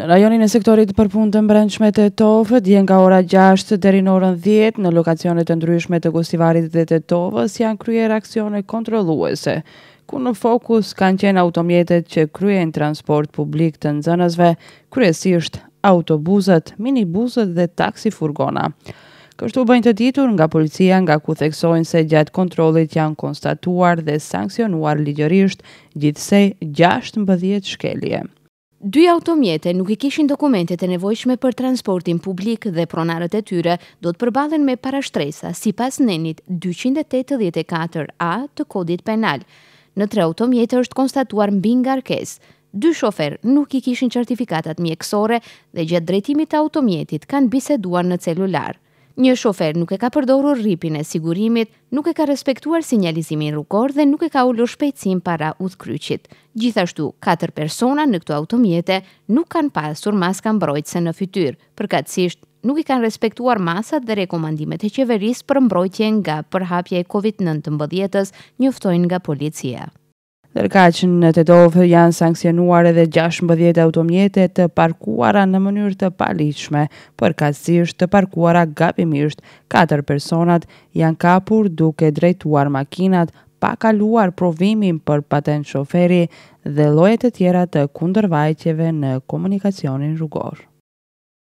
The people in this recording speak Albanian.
Në rajonin e sektorit për punë të mbrëndshme të tofë, djen nga ora 6 deri në orën 10 në lokacionet të ndryshme të Gostivarit dhe të tofës janë kryer aksione kontrolluese, ku në fokus kanë qenë automjetet që kryen transport publik të nxënësve, kryesisht autobuzët, minibuzët dhe taksi furgona. Kështu bëjnë të ditur nga policia nga ku theksojnë se gjatë kontrolit janë konstatuar dhe sankcionuar ligjërisht gjithsej 6 mbëdhjet shkelje. Dy automjete nuk i kishin dokumentet e nevojshme për transportin publik dhe pronarët e tyre do të përbalen me parashtresa si pas nenit 284A të kodit penal. Në tre automjete është konstatuar mbi nga Dy shofer nuk i kishin certifikatat mjekësore dhe gjatë drejtimit të automjetit kanë biseduar në celular. Një shofer nuk e ka përdorur rripin e sigurimit, nuk e ka respektuar sinjalizimin rrugor dhe nuk e ka ulur shpejtësin para udhkryqit. Gjithashtu, katër persona në këtë automjete nuk kanë pasur maska mbrojtëse në fytyrë, përkatësisht nuk i kanë respektuar masat dhe rekomandimet e qeverisë për mbrojtjen nga përhapja e COVID-19, njoftojnë nga policia. Dërka që në të dovë janë sankcionuar edhe 16 automjetet të parkuara në mënyrë të palishme, për kasisht të parkuara gabimisht, 4 personat janë kapur duke drejtuar makinat, pa kaluar provimin për patent shoferi dhe lojet e tjera të kundërvajtjeve në komunikacionin rrugorë.